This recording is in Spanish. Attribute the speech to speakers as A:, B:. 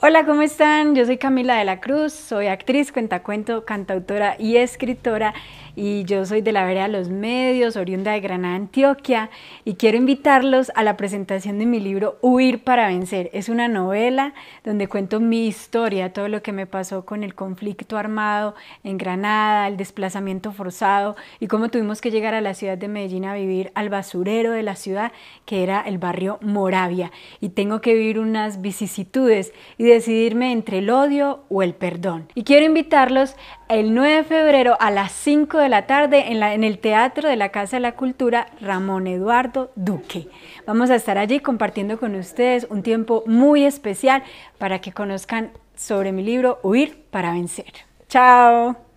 A: Hola, ¿cómo están? Yo soy Camila de la Cruz, soy actriz, cuentacuento, cantautora y escritora y yo soy de la Vereda de los Medios, oriunda de Granada, Antioquia y quiero invitarlos a la presentación de mi libro Huir para Vencer. Es una novela donde cuento mi historia, todo lo que me pasó con el conflicto armado en Granada, el desplazamiento forzado y cómo tuvimos que llegar a la ciudad de Medellín a vivir al basurero de la ciudad que era el barrio Moravia y tengo que vivir unas vicisitudes y decidirme entre el odio o el perdón. Y quiero invitarlos el 9 de febrero a las 5 de la tarde en, el Teatro de la Casa de la Cultura Ramón Eduardo Duque. Vamos a estar allí compartiendo con ustedes un tiempo muy especial para que conozcan sobre mi libro Huir para Vencer. ¡Chao!